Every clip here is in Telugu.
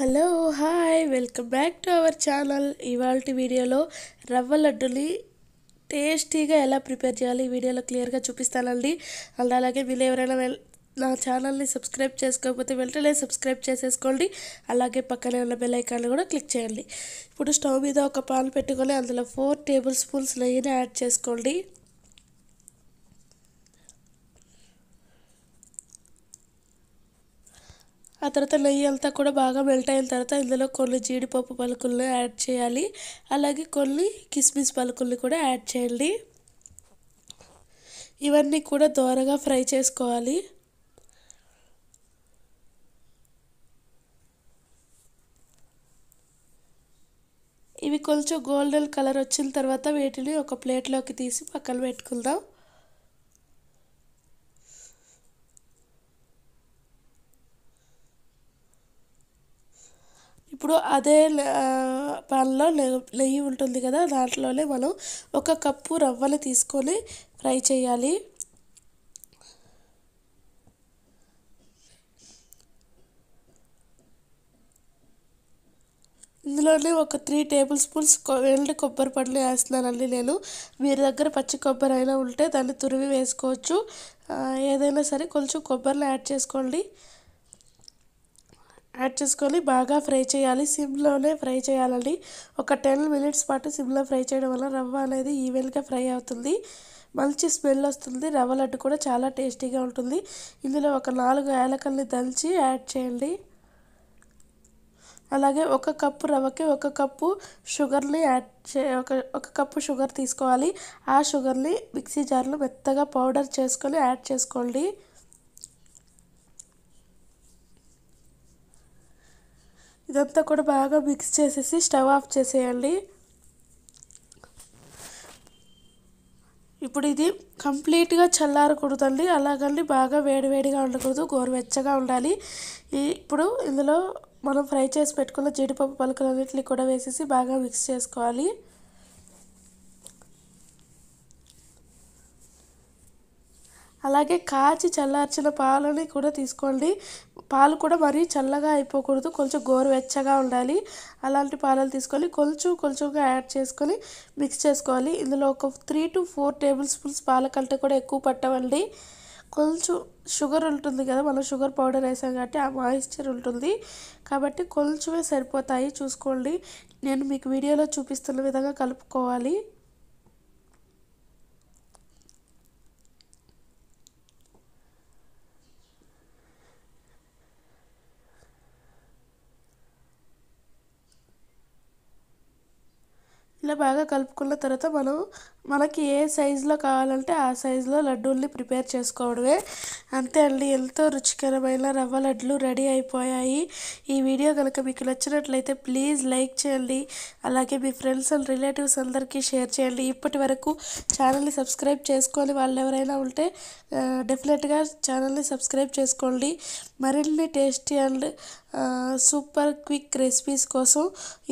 hello hi welcome back to our channel ఇవాళ వీడియోలో రవ్వ లడ్డుని టేస్టీగా ఎలా ప్రిపేర్ చేయాలి ఈ వీడియోలో క్లియర్గా చూపిస్తానండి అండ్ అలాగే వీళ్ళు ఎవరైనా నా ఛానల్ని సబ్స్క్రైబ్ చేసుకోకపోతే వెంటనే సబ్స్క్రైబ్ చేసేసుకోండి అలాగే పక్కనే ఉన్న బెల్లైకాన్ని కూడా క్లిక్ చేయండి ఇప్పుడు స్టవ్ మీద ఒక పాన్ పెట్టుకొని అందులో ఫోర్ టేబుల్ స్పూన్స్ నెయ్యిని యాడ్ చేసుకోండి ఆ తర్వాత నెయ్యి అంతా కూడా బాగా మెల్ట్ అయిన తర్వాత ఇందులో కొన్ని జీడిపప్పు పలుకుల్ని యాడ్ చేయాలి అలాగే కొన్ని కిస్మిస్ పలుకుల్ని కూడా యాడ్ చేయండి ఇవన్నీ కూడా దోరగా ఫ్రై చేసుకోవాలి ఇవి కొంచెం గోల్డెన్ కలర్ వచ్చిన తర్వాత వీటిని ఒక ప్లేట్లోకి తీసి పక్కన పెట్టుకుందాం ఇప్పుడు అదే పాన్లో నెయ్యి ఉంటుంది కదా దాంట్లోనే మనం ఒక కప్పు రవ్వని తీసుకొని ఫ్రై చేయాలి ఇందులోనే ఒక త్రీ టేబుల్ స్పూన్స్ వెళ్ళి కొబ్బరి పండ్లు వేస్తున్నానండి నేను మీరు దగ్గర పచ్చి కొబ్బరి అయినా ఉంటే దాన్ని తురివి వేసుకోవచ్చు ఏదైనా సరే కొంచెం కొబ్బరిని యాడ్ చేసుకోండి యాడ్ చేసుకొని బాగా ఫ్రై చేయాలి సిమ్లోనే ఫ్రై చేయాలండి ఒక టెన్ మినిట్స్ పాటు సిమ్లో ఫ్రై చేయడం వల్ల రవ్వ అనేది ఈవెన్గా ఫ్రై అవుతుంది మంచి స్మెల్ వస్తుంది రవ్వ లడ్డు కూడా చాలా టేస్టీగా ఉంటుంది ఇందులో ఒక నాలుగు యాలకల్ని దంచి యాడ్ చేయండి అలాగే ఒక కప్పు రవ్వకి ఒక కప్పు షుగర్ని యాడ్ చే ఒక ఒక కప్పు షుగర్ తీసుకోవాలి ఆ షుగర్ని మిక్సీ జార్లో మెత్తగా పౌడర్ చేసుకొని యాడ్ చేసుకోండి ఇదంతా కూడా బాగా మిక్స్ చేసేసి స్టవ్ ఆఫ్ చేసేయండి ఇప్పుడు ఇది కంప్లీట్గా చల్లారకూడదండి అలాగండి బాగా వేడివేడిగా ఉండకూడదు గోరువెచ్చగా ఉండాలి ఇప్పుడు ఇందులో మనం ఫ్రై చేసి పెట్టుకున్న జీడిపప్పు పలుకులు అన్నింటినీ కూడా వేసేసి బాగా మిక్స్ చేసుకోవాలి అలాగే కాచి చల్లార్చిన పాలని కూడా తీసుకోండి పాలు కూడా మరీ చల్లగా అయిపోకూడదు కొంచెం గోరువెచ్చగా ఉండాలి అలాంటి పాలను తీసుకొని కొంచెం కొంచెంగా యాడ్ చేసుకొని మిక్స్ చేసుకోవాలి ఇందులో ఒక three to four tablespoons పాల కంటే కూడా ఎక్కువ పట్టవండి కొంచెం షుగర్ ఉంటుంది కదా మనం షుగర్ పౌడర్ వేసాం కాబట్టి ఆ మాయిశ్చర్ ఉంటుంది కాబట్టి కొంచెమే సరిపోతాయి చూసుకోండి నేను మీకు వీడియోలో చూపిస్తున్న విధంగా కలుపుకోవాలి ఇట్లా బాగా కలుపుకున్న తర్వాత మనం మనకి ఏ సైజులో కావాలంటే ఆ సైజులో లడ్డూల్ని ప్రిపేర్ చేసుకోవడమే అంతే అండి ఎంతో రుచికరమైన రవ్వ లడ్లు రెడీ అయిపోయాయి ఈ వీడియో కనుక మీకు నచ్చినట్లయితే ప్లీజ్ లైక్ చేయండి అలాగే మీ ఫ్రెండ్స్ అండ్ రిలేటివ్స్ అందరికీ షేర్ చేయండి ఇప్పటి వరకు ఛానల్ని సబ్స్క్రైబ్ చేసుకొని వాళ్ళు ఎవరైనా ఉంటే డెఫినెట్గా ఛానల్ని సబ్స్క్రైబ్ చేసుకోండి మరిన్ని tasty and super quick recipes కోసం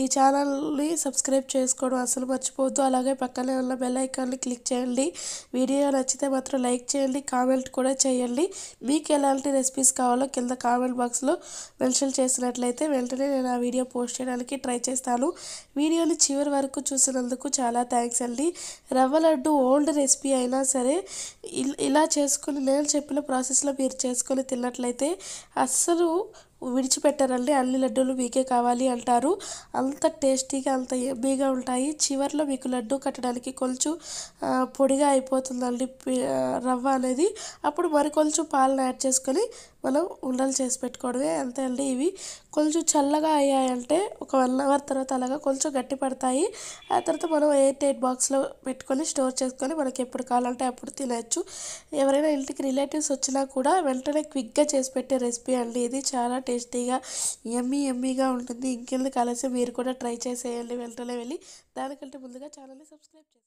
ఈ ఛానల్ని సబ్స్క్రైబ్ చేసుకోవడం అసలు మర్చిపోవద్దు అలాగే పక్కనే ఉన్న బెల్లైకాన్ని క్లిక్ చేయండి వీడియో నచ్చితే మాత్రం లైక్ చేయండి కామెంట్ కూడా చేయండి మీకు ఎలాంటి రెసిపీస్ కావాలో కింద కామెంట్ బాక్స్లో మెన్షన్ చేసినట్లయితే వెంటనే నేను ఆ వీడియో పోస్ట్ చేయడానికి ట్రై చేస్తాను వీడియోని చివరి వరకు చూసినందుకు చాలా థ్యాంక్స్ అండి రవ్వ లడ్డు ఓల్డ్ రెసిపీ అయినా సరే ఇలా చేసుకుని నేను చెప్పిన ప్రాసెస్లో మీరు చేసుకొని తిన్నట్లయితే అస్సలు విడిచిపెట్టారండి అన్ని లడ్డూలు మీకే కావాలి అంటారు అంత టేస్టీగా అంత ఎమ్మీగా ఉంటాయి చివరిలో మీకు లడ్డు కట్టడానికి కొంచెం పొడిగా అయిపోతుందండి రవ్వ అనేది అప్పుడు మరి కొంచెం పాలను యాడ్ చేసుకొని మనం ఉండలు చేసి పెట్టుకోవడమే అంతే అండి ఇవి కొంచెం చల్లగా అయ్యాయంటే ఒక వన్ అవర్ తర్వాత అలాగా కొంచెం గట్టి పడతాయి ఆ తర్వాత మనం ఎయిట్ ఎయిట్ బాక్స్లో పెట్టుకొని స్టోర్ చేసుకొని మనకి ఎప్పుడు కావాలంటే అప్పుడు తినచ్చు ఎవరైనా ఇంటికి రిలేటివ్స్ వచ్చినా కూడా వెంటనే క్విక్గా చేసి పెట్టే రెసిపీ అండి ఇది చాలా టేస్టీగా ఎమ్మీ ఎమ్మీగా ఉంటుంది ఇంకెందుకు కలిసి మీరు కూడా ట్రై చేసేయండి వెంటనే వెళ్ళి దానికంటే ముందుగా ఛానల్ని సబ్స్క్రైబ్ చేయండి